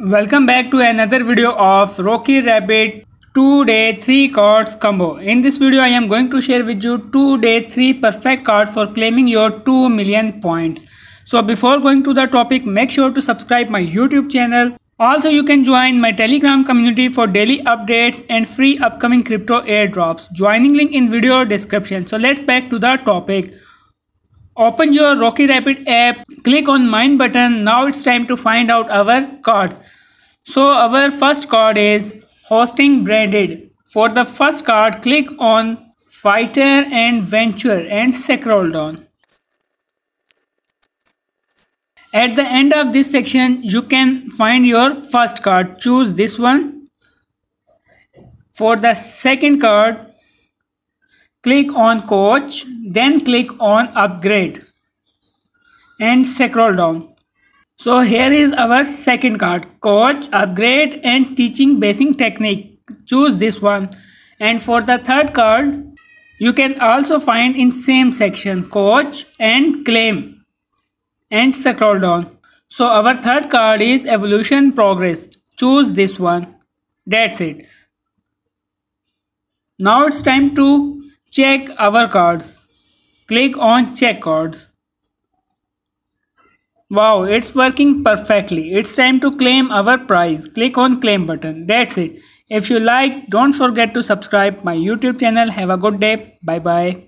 Welcome back to another video of Rocky Rabbit 2 day 3 cards combo. In this video I am going to share with you 2 day 3 perfect cards for claiming your 2 million points. So before going to the topic make sure to subscribe my YouTube channel. Also you can join my telegram community for daily updates and free upcoming crypto airdrops. Joining link in video description. So let's back to the topic. Open your Rocky Rapid app, click on mine button. Now it's time to find out our cards. So our first card is hosting branded. For the first card, click on fighter and venture and down. At the end of this section, you can find your first card. Choose this one. For the second card, click on coach then click on upgrade and scroll down so here is our second card coach upgrade and teaching basing technique choose this one and for the third card you can also find in same section coach and claim and scroll down so our third card is evolution progress choose this one that's it now it's time to check our cards. Click on check cards. Wow, it's working perfectly. It's time to claim our prize. Click on claim button. That's it. If you like, don't forget to subscribe my YouTube channel. Have a good day. Bye bye.